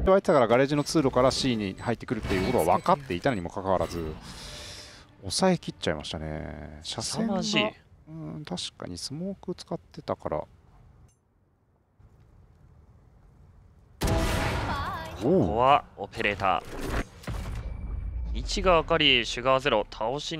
てたからガレージの通路から C に入ってくるっていうことは分かっていたにもかかわらず抑えきっちゃいましたね車線がうん確かにスモーク使ってたからここはオペレーター1がかりシュガーゼロ倒しに